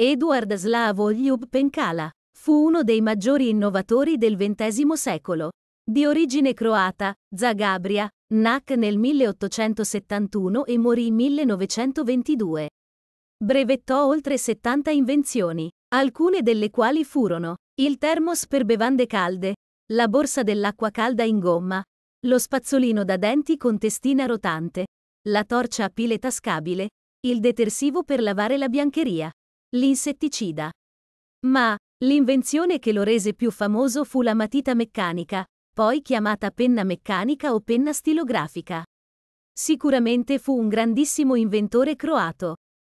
Eduard Slavo Ljub Penkala fu uno dei maggiori innovatori del XX secolo. Di origine croata, Zagabria, nacque nel 1871 e morì 1922. Brevettò oltre 70 invenzioni, alcune delle quali furono il termos per bevande calde, la borsa dell'acqua calda in gomma, lo spazzolino da denti con testina rotante, la torcia a pile tascabile, il detersivo per lavare la biancheria l'insetticida. Ma, l'invenzione che lo rese più famoso fu la matita meccanica, poi chiamata penna meccanica o penna stilografica. Sicuramente fu un grandissimo inventore croato.